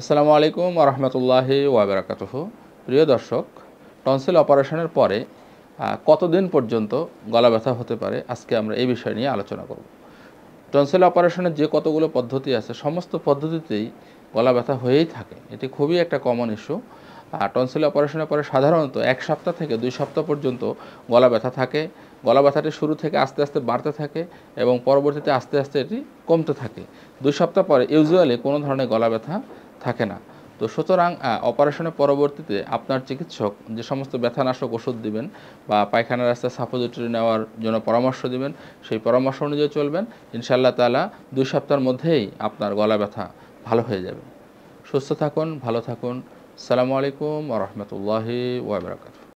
আসসালামু আলাইকুম রহমতুল্লাহ ওয়াবরাকাত প্রিয় দর্শক টনসিল অপারেশনের পরে কতদিন পর্যন্ত গলা ব্যথা হতে পারে আজকে আমরা এই বিষয় নিয়ে আলোচনা করব টনসিল অপারেশনের যে কতগুলো পদ্ধতি আছে সমস্ত পদ্ধতিতেই গলা ব্যথা হয়েই থাকে এটি খুবই একটা কমন ইস্যু টনসিল অপারেশনের পরে সাধারণত এক সপ্তাহ থেকে দুই সপ্তাহ পর্যন্ত গলা ব্যথা থাকে গলা ব্যথাটি শুরু থেকে আস্তে আস্তে বাড়তে থাকে এবং পরবর্তীতে আস্তে আস্তে এটি কমতে থাকে দুই সপ্তাহ পরে ইউজুয়ালি কোনো ধরনের গলা ব্যথা থাকে না তো সুতরাং অপারেশনের পরবর্তীতে আপনার চিকিৎসক যে সমস্ত ব্যথানাশক ওষুধ দিবেন বা পায়খানা রাস্তায় সাপোজিটরি নেওয়ার জন্য পরামর্শ দিবেন সেই পরামর্শ অনুযায়ী চলবেন ইনশাল্লাহ তালা দুই সপ্তাহের মধ্যেই আপনার গলা ব্যথা ভালো হয়ে যাবে সুস্থ থাকুন ভালো থাকুন সালামু আলাইকুম রহমতুল্লাহি ওবরাকাতু